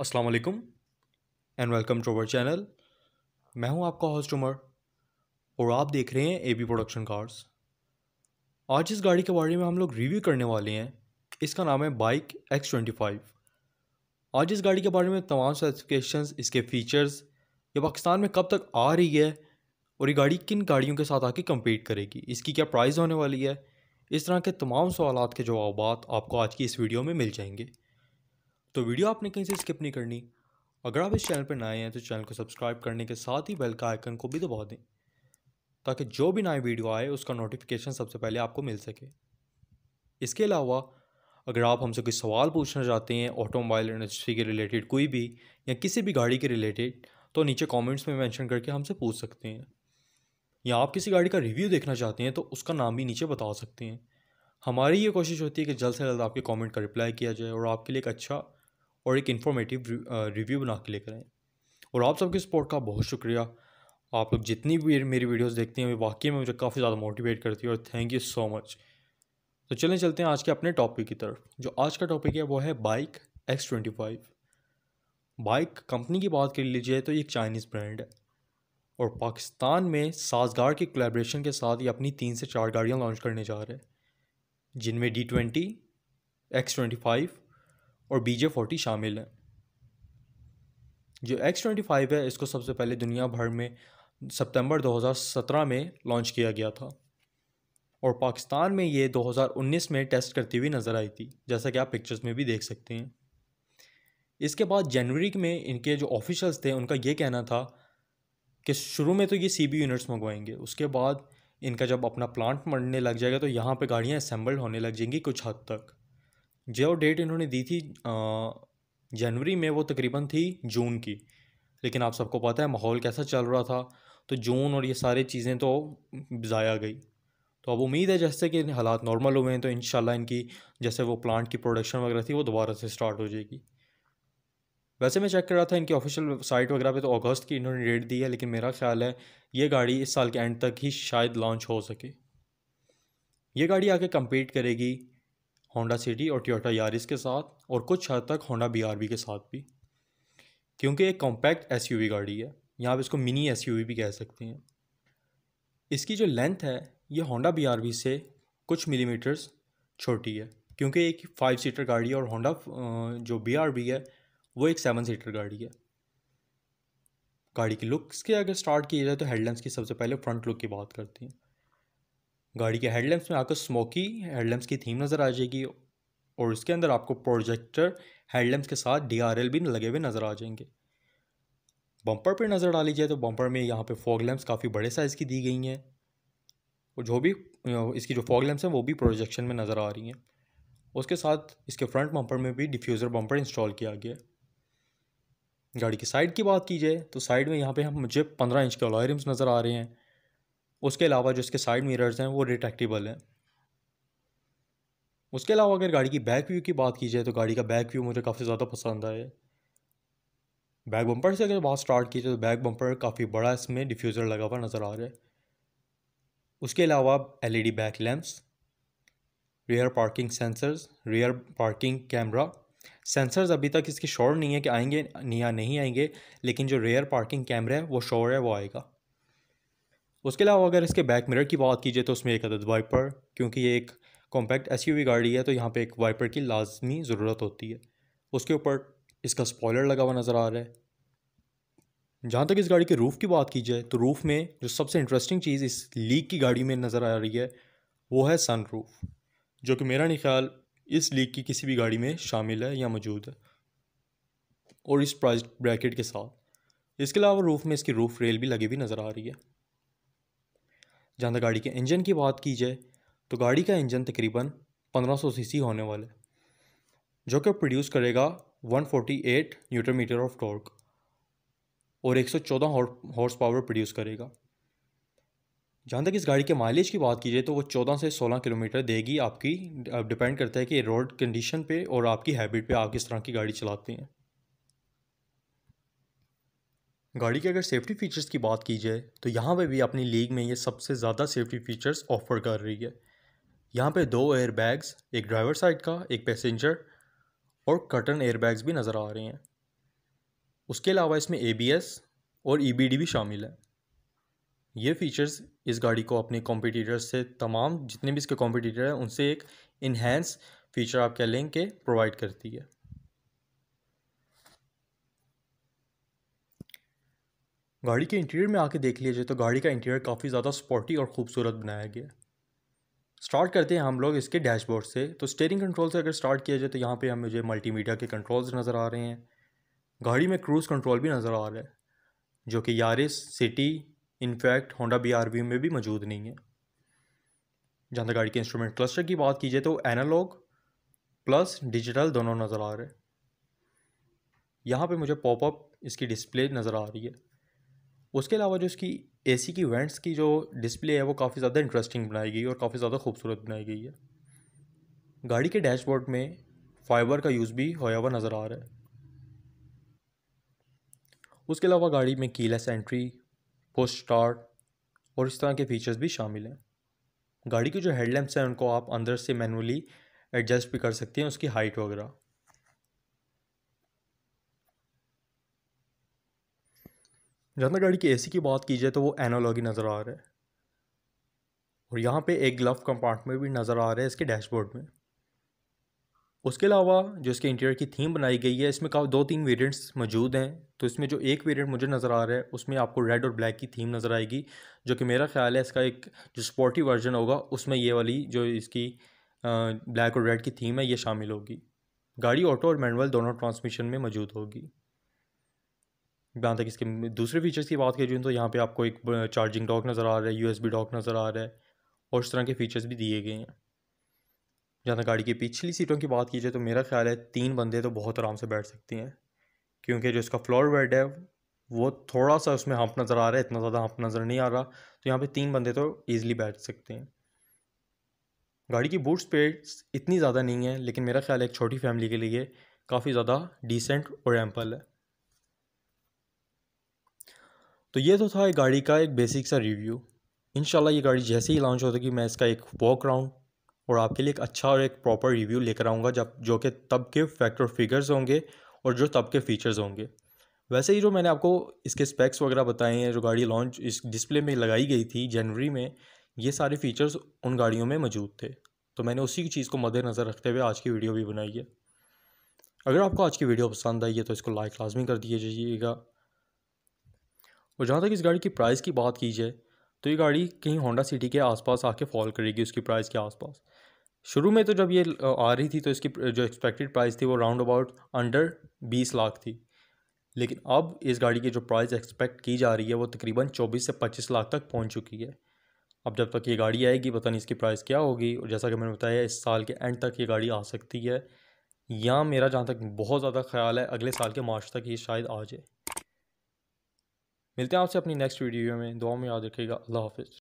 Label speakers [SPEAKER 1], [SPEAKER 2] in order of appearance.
[SPEAKER 1] Aslam and welcome to our channel मैं हूं आपका हॉस्ट उमर और आप देख रहे हैं ए बी प्रोडक्शन कार्स आज इस गाड़ी के बारे में हम लोग रिव्यू करने वाले हैं इसका नाम है बाइक एक्स ट्वेंटी फाइव आज इस गाड़ी के बारे में तमाम स्पेसिफिकेशंस इसके फ़ीचर्स ये पाकिस्तान में कब तक आ रही है और ये गाड़ी किन गाड़ियों के साथ आके कम्पीट करेगी इसकी क्या प्राइस होने वाली है इस तरह के तमाम सवाल के जवाब आपको आज की इस वीडियो में मिल जाएंगे तो वीडियो आपने कहीं से स्किप नहीं करनी अगर आप इस चैनल पर नए हैं तो चैनल को सब्सक्राइब करने के साथ ही बेल का आइकन को भी दबा दें ताकि जो भी नए वीडियो आए उसका नोटिफिकेशन सबसे पहले आपको मिल सके इसके अलावा अगर आप हमसे कोई सवाल पूछना चाहते हैं ऑटोमोबाइल इंडस्ट्री के रिलेटेड कोई भी या किसी भी गाड़ी के रिलेटेड तो नीचे कमेंट्स में मेंशन करके हमसे पूछ सकते हैं या आप किसी गाड़ी का रिव्यू देखना चाहते हैं तो उसका नाम भी नीचे बता सकते हैं हमारी ये कोशिश होती है कि जल्द से जल्द आपके कमेंट का रिप्लाई किया जाए और आपके लिए एक अच्छा और एक इन्फॉर्मेटिव रिव्यू बना के लेकर आए और आप सबके सपोर्ट का बहुत शुक्रिया आप लोग जितनी भी मेरी वीडियोस देखते हैं वे वाकई में मुझे काफ़ी ज़्यादा मोटिवेट करती है और थैंक यू सो मच तो चलें चलते हैं आज के अपने टॉपिक की तरफ जो आज का टॉपिक है वो है bike X twenty five bike company की बात कर लीजिए तो ये एक चाइनीज़ ब्रांड है और पाकिस्तान में साजगार के कोलेब्रेशन के साथ ये अपनी तीन से चार गाड़ियाँ लॉन्च करने जा रहे हैं जिनमें D twenty X twenty five और बी जे फोर्टी शामिल हैं जो एक्स ट्वेंटी फाइव है इसको सबसे पहले दुनिया भर में सितंबर 2017 में लॉन्च किया गया था और पाकिस्तान में ये 2019 में टेस्ट करती हुई नज़र आई थी जैसा कि आप पिक्चर्स में भी देख सकते हैं इसके बाद जनवरी में इनके जो ऑफिशल्स थे उनका ये कहना था कि शुरू में तो ये सी बी यूनिट्स मंगवाएंगे उसके बाद इनका जब अपना प्लांट मरने लग जाएगा तो यहाँ पे गाड़ियाँ असम्बल्ड होने लग जाएंगी कुछ हद तक जो डेट इन्होंने दी थी जनवरी में वो तकरीबन थी जून की लेकिन आप सबको पता है माहौल कैसा चल रहा था तो जून और ये सारी चीज़ें तो ज़ाया गई तो अब उम्मीद है जैसे कि हालात नॉर्मल हुए हैं तो इन इनकी जैसे वो प्लांट की प्रोडक्शन वगैरह थी वो दोबारा से स्टार्ट हो जाएगी वैसे मैं चेक कर रहा था इनकी ऑफिशियल साइट वगैरह पे तो अगस्त की इन्होंने डेट दी है लेकिन मेरा ख्याल है ये गाड़ी इस साल के एंड तक ही शायद लॉन्च हो सके ये गाड़ी आके कम्पीट करेगी होंडा सिटी और टोयोटा यारिस के साथ और कुछ हद तक होंडा बी के साथ भी क्योंकि एक कॉम्पैक्ट एस गाड़ी है यहाँ आप इसको मिनी एस भी कह सकते हैं इसकी जो लेंथ है ये होंडा बी से कुछ मिलीमीटर्स छोटी है क्योंकि एक फाइव सीटर गाड़ी है और होंडा जो बी है वो एक सेवन सीटर गाड़ी है गाड़ी की लुक्स के अगर स्टार्ट किया जाए तो हेडलाइंस की सबसे पहले फ्रंट लुक की बात करते हैं गाड़ी के हेडलैम्प्स में आकर स्मोकी हेडलैम्प्स की थीम नज़र आ जाएगी और इसके अंदर आपको प्रोजेक्टर हेडलैम्प्स के साथ डी भी लगे हुए नज़र आ जाएंगे बम्पर पर नज़र डाली जाए तो बम्पर में यहाँ पर फॉग लैम्प्स काफ़ी बड़े साइज़ की दी गई हैं और जो भी इसकी जो फॉग लैम्प्स हैं वो भी प्रोजेक्शन में नज़र आ रही हैं उसके साथ इसके फ्रंट बम्पर में भी डिफ्यूज़र बम्पर इंस्टॉल किया गया है गाड़ी की साइड की बात की जाए तो साइड में यहाँ पे हम मुझे पंद्रह इंच के रिम्स नज़र आ रहे हैं उसके अलावा जो इसके साइड मिरर्स हैं वो रिट्रैक्टेबल हैं उसके अलावा अगर गाड़ी की बैक व्यू की बात की जाए तो गाड़ी का बैक व्यू मुझे काफ़ी ज़्यादा पसंद आए बैक बम्पर से अगर बात स्टार्ट की जाए तो बैक बम्पर काफ़ी बड़ा इसमें डिफ्यूज़र लगा हुआ नज़र आ रहा है उसके अलावा D back lamps rear parking sensors rear parking camera sensors अभी तक इसकी शोर नहीं है कि आएंगे या नहीं आएंगे लेकिन जो रेयर पार्किंग कैमरा है वो शोर है वो आएगा उसके अलावा अगर इसके बैक मिरर की बात कीजिए तो उसमें एक अदद वाइपर क्योंकि ये एक कॉम्पैक्ट एस गाड़ी है तो यहाँ पर एक वाइपर की लाजमी ज़रूरत होती है उसके ऊपर इसका स्पॉयलर लगा हुआ नज़र आ रहा है जहाँ तक इस गाड़ी के रूफ़ की बात की जाए तो रूफ़ में जो सबसे इंटरेस्टिंग चीज़ इस लीक की गाड़ी में नज़र आ रही है वो है सन रूफ़ जो कि मेरा नहीं ख्याल इस लीक की किसी भी गाड़ी में शामिल है या मौजूद है और इस प्राइस ब्रैकेट के साथ इसके अलावा रूफ़ में इसकी रूफ़ रेल भी लगी हुई नज़र आ रही है जहाँ तक गाड़ी के इंजन की बात की जाए तो गाड़ी का इंजन तकरीबन 1500 सीसी होने वाला है जो कि प्रोड्यूस करेगा 148 न्यूटन मीटर ऑफ टॉर्क और 114 हॉर्स पावर प्रोड्यूस करेगा जहाँ तक इस गाड़ी के माइलेज की बात की जाए तो वो 14 से 16 किलोमीटर देगी आपकी डिपेंड करता है कि रोड कंडीशन पे और आपकी हैबिट पे आप किस तरह की गाड़ी चलाते हैं गाड़ी के अगर सेफ्टी फीचर्स की बात की जाए तो यहाँ पे भी अपनी लीग में ये सबसे ज़्यादा सेफ्टी फीचर्स ऑफर कर रही है यहाँ पे दो एयर बैग्स एक ड्राइवर साइड का एक पैसेंजर और कर्टन एयर बैग्स भी नज़र आ रहे हैं उसके अलावा इसमें ए और ई e भी शामिल है ये फ़ीचर्स इस गाड़ी को अपने कॉम्पिटिटर्स से तमाम जितने भी इसके कॉम्पिटिटर हैं उनसे एक इन्हेंस फ़ीचर आप कह लें कि प्रोवाइड करती है गाड़ी के इंटीरियर में आके देख लिया जाए तो गाड़ी का इंटीरियर काफ़ी ज़्यादा स्पोर्टी और खूबसूरत बनाया गया है स्टार्ट करते हैं हम लोग इसके डैशबोर्ड से तो स्टेयरिंग कंट्रोल से अगर स्टार्ट किया जाए तो यहाँ पर हम मुझे मल्टीमीडिया के कंट्रोल्स नज़र आ रहे हैं गाड़ी में क्रूज़ कंट्रोल भी नज़र आ रहा है जो कि Yaris City in fact Honda B में भी मौजूद नहीं है जहाँ तक गाड़ी के इंस्ट्रूमेंट क्लस्टर की बात की जाए तो एनालॉग प्लस डिजिटल दोनों नज़र आ रहे हैं यहाँ पे मुझे पॉपअप इसकी डिस्प्ले नज़र आ रही है उसके अलावा जो इसकी सी की वेंट्स की जो डिस्प्ले है वो काफ़ी ज़्यादा इंटरेस्टिंग बनाई गई और काफ़ी ज़्यादा खूबसूरत बनाई गई है गाड़ी के डैशबोर्ड में फाइबर का यूज़ भी होया हुआ नज़र आ रहा है उसके अलावा गाड़ी में कीलेस एंट्री पोस्ट स्टार्ट और इस तरह के फीचर्स भी शामिल हैं गाड़ी के जो हेडलैम्प्स हैं उनको आप अंदर से मैनुअली एडजस्ट भी कर सकते हैं उसकी हाइट वगैरह जहाँ गाड़ी की एसी की बात की जाए तो वो एनोलॉगी ही नज़र आ रहा है और यहाँ पे एक ग्लव कंपार्टमेंट भी नज़र आ रहा है इसके डैशबोर्ड में उसके अलावा जो इसके इंटीरियर की थीम बनाई गई है इसमें काफ़ी दो तीन वेरियंट्स मौजूद हैं तो इसमें जो एक वेरियंट मुझे नज़र आ रहा है उसमें आपको रेड और ब्लैक की थीम नज़र आएगी जो कि मेरा ख्याल है इसका एक जो स्पोर्टी वर्जन होगा उसमें ये वाली जो इसकी ब्लैक और रेड की थीम है ये शामिल होगी गाड़ी ऑटो और मैनुअल दोनों ट्रांसमिशन में मौजूद होगी जहाँ तक इसके दूसरे फीचर्स की बात करें तो यहाँ पे आपको एक चार्जिंग डॉक नज़र आ रहा है यूएसबी डॉक नज़र आ रहा है और इस तरह के फीचर्स भी दिए गए हैं जहाँ तक गाड़ी की पिछली सीटों की बात की जाए तो मेरा ख्याल है तीन बंदे तो बहुत आराम से बैठ सकती हैं क्योंकि जो इसका फ्लोर बेड है वो थोड़ा सा उसमें हम्प नज़र आ रहा है इतना ज़्यादा हम्प नज़र नहीं आ रहा तो यहाँ पर तीन बंदे तो ईज़िली बैठ सकते हैं गाड़ी की बूट स्पेस इतनी ज़्यादा नहीं है लेकिन मेरा ख्याल है एक छोटी फैमिली के लिए काफ़ी ज़्यादा डिसेंट और एम्पल है तो ये तो था गाड़ी का एक बेसिक सा रिव्यू इन ये गाड़ी जैसे ही लॉन्च होगी मैं इसका एक वॉक राउंड और आपके लिए एक अच्छा और एक प्रॉपर रिव्यू लेकर आऊँगा जब जो कि तब के फैक्टर फिगर्स होंगे और जो तब के फीचर्स होंगे वैसे ही जो मैंने आपको इसके स्पेक्स वगैरह बताए हैं जो गाड़ी लॉन्च इस डिस्प्ले में लगाई गई थी जनवरी में ये सारे फीचर्स उन गाड़ियों में मौजूद थे तो मैंने उसी की चीज़ को मद्देनज़र रखते हुए आज की वीडियो भी बनाई है अगर आपको आज की वीडियो पसंद आई है तो इसको लाइक लाजमी कर दीजिएगा और जहाँ तक इस गाड़ी की प्राइस की बात की जाए तो ये गाड़ी कहीं होंडा सिटी के आसपास आके फॉल करेगी उसकी प्राइस के आसपास शुरू में तो जब ये आ रही थी तो इसकी जो एक्सपेक्टेड प्राइस थी वो राउंड अबाउट अंडर बीस लाख थी लेकिन अब इस गाड़ी की जो प्राइस एक्सपेक्ट की जा रही है वो तकरीबन चौबीस से पच्चीस लाख तक पहुँच चुकी है अब जब तक ये गाड़ी आएगी पता नहीं इसकी प्राइस क्या होगी और जैसा कि मैंने बताया इस साल के एंड तक ये गाड़ी आ सकती है या मेरा जहाँ तक बहुत ज़्यादा ख्याल है अगले साल के मार्च तक ये शायद आ जाए मिलते हैं आपसे अपनी नेक्स्ट वीडियो में दुआ में याद रखिएगा अल्लाह हाफिज़